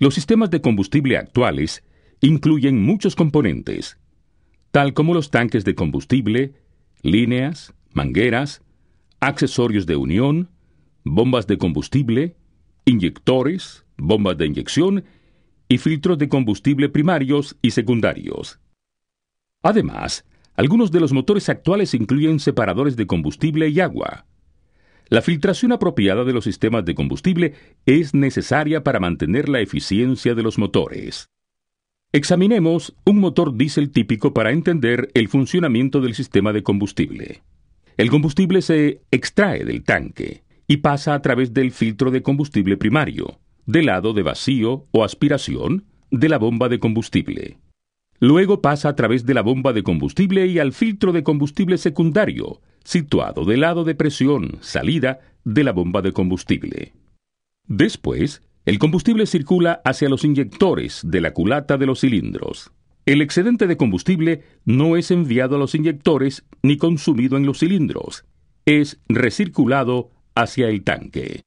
Los sistemas de combustible actuales incluyen muchos componentes, tal como los tanques de combustible, líneas, mangueras, accesorios de unión, bombas de combustible, inyectores, bombas de inyección y filtros de combustible primarios y secundarios. Además, algunos de los motores actuales incluyen separadores de combustible y agua, la filtración apropiada de los sistemas de combustible es necesaria para mantener la eficiencia de los motores. Examinemos un motor diésel típico para entender el funcionamiento del sistema de combustible. El combustible se extrae del tanque y pasa a través del filtro de combustible primario, del lado de vacío o aspiración de la bomba de combustible. Luego pasa a través de la bomba de combustible y al filtro de combustible secundario, situado del lado de presión salida de la bomba de combustible. Después, el combustible circula hacia los inyectores de la culata de los cilindros. El excedente de combustible no es enviado a los inyectores ni consumido en los cilindros, es recirculado hacia el tanque.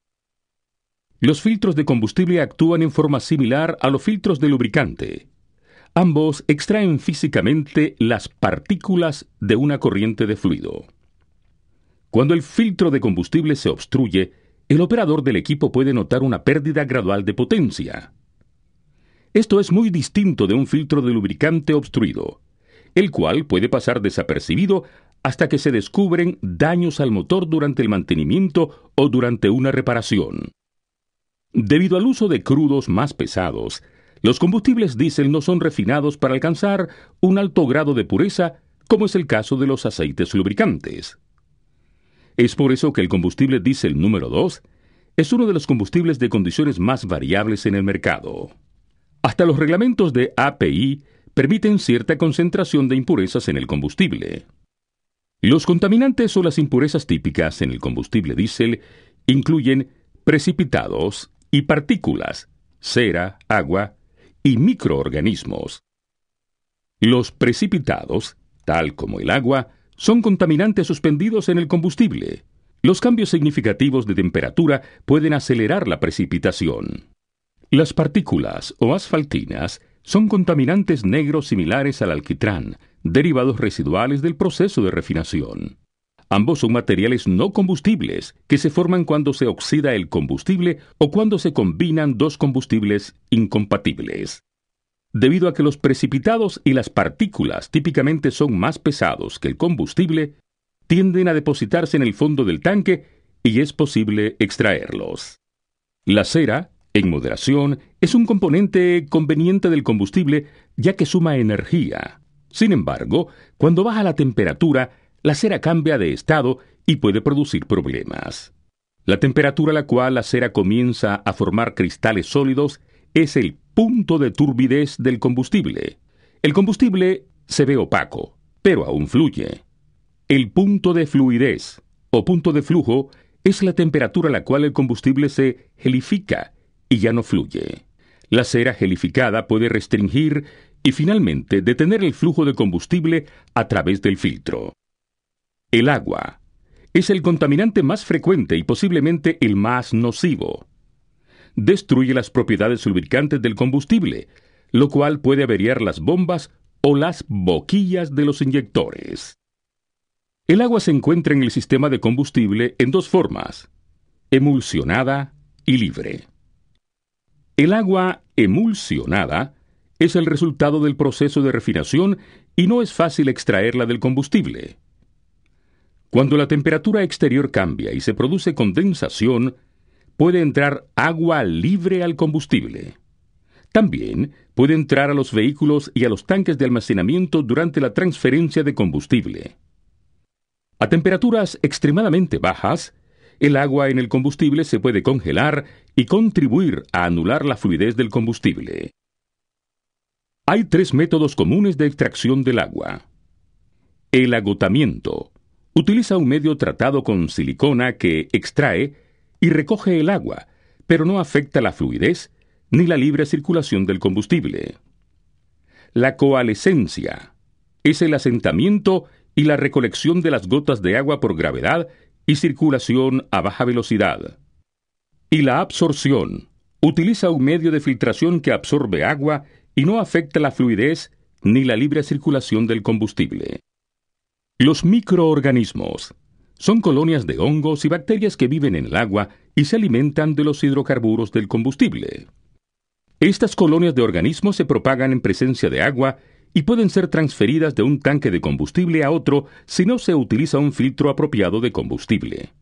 Los filtros de combustible actúan en forma similar a los filtros de lubricante. Ambos extraen físicamente las partículas de una corriente de fluido. Cuando el filtro de combustible se obstruye, el operador del equipo puede notar una pérdida gradual de potencia. Esto es muy distinto de un filtro de lubricante obstruido, el cual puede pasar desapercibido hasta que se descubren daños al motor durante el mantenimiento o durante una reparación. Debido al uso de crudos más pesados, los combustibles diésel no son refinados para alcanzar un alto grado de pureza, como es el caso de los aceites lubricantes. Es por eso que el combustible diésel número 2 es uno de los combustibles de condiciones más variables en el mercado. Hasta los reglamentos de API permiten cierta concentración de impurezas en el combustible. Los contaminantes o las impurezas típicas en el combustible diésel incluyen precipitados y partículas, cera, agua y microorganismos. Los precipitados, tal como el agua, son contaminantes suspendidos en el combustible. Los cambios significativos de temperatura pueden acelerar la precipitación. Las partículas o asfaltinas son contaminantes negros similares al alquitrán, derivados residuales del proceso de refinación. Ambos son materiales no combustibles que se forman cuando se oxida el combustible o cuando se combinan dos combustibles incompatibles. Debido a que los precipitados y las partículas típicamente son más pesados que el combustible, tienden a depositarse en el fondo del tanque y es posible extraerlos. La cera, en moderación, es un componente conveniente del combustible ya que suma energía. Sin embargo, cuando baja la temperatura, la cera cambia de estado y puede producir problemas. La temperatura a la cual la cera comienza a formar cristales sólidos es el punto de turbidez del combustible. El combustible se ve opaco, pero aún fluye. El punto de fluidez o punto de flujo es la temperatura a la cual el combustible se gelifica y ya no fluye. La cera gelificada puede restringir y finalmente detener el flujo de combustible a través del filtro. El agua es el contaminante más frecuente y posiblemente el más nocivo destruye las propiedades lubricantes del combustible, lo cual puede averiar las bombas o las boquillas de los inyectores. El agua se encuentra en el sistema de combustible en dos formas, emulsionada y libre. El agua emulsionada es el resultado del proceso de refinación y no es fácil extraerla del combustible. Cuando la temperatura exterior cambia y se produce condensación, puede entrar agua libre al combustible. También puede entrar a los vehículos y a los tanques de almacenamiento durante la transferencia de combustible. A temperaturas extremadamente bajas, el agua en el combustible se puede congelar y contribuir a anular la fluidez del combustible. Hay tres métodos comunes de extracción del agua. El agotamiento. Utiliza un medio tratado con silicona que extrae y recoge el agua, pero no afecta la fluidez ni la libre circulación del combustible. La coalescencia es el asentamiento y la recolección de las gotas de agua por gravedad y circulación a baja velocidad. Y la absorción utiliza un medio de filtración que absorbe agua y no afecta la fluidez ni la libre circulación del combustible. Los microorganismos son colonias de hongos y bacterias que viven en el agua y se alimentan de los hidrocarburos del combustible. Estas colonias de organismos se propagan en presencia de agua y pueden ser transferidas de un tanque de combustible a otro si no se utiliza un filtro apropiado de combustible.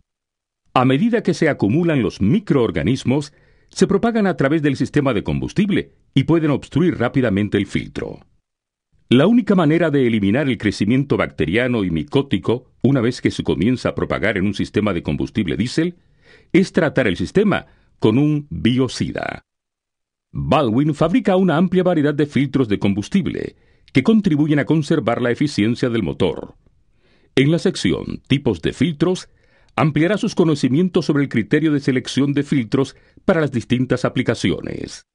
A medida que se acumulan los microorganismos, se propagan a través del sistema de combustible y pueden obstruir rápidamente el filtro. La única manera de eliminar el crecimiento bacteriano y micótico, una vez que se comienza a propagar en un sistema de combustible diésel, es tratar el sistema con un biocida. Baldwin fabrica una amplia variedad de filtros de combustible que contribuyen a conservar la eficiencia del motor. En la sección Tipos de filtros, ampliará sus conocimientos sobre el criterio de selección de filtros para las distintas aplicaciones.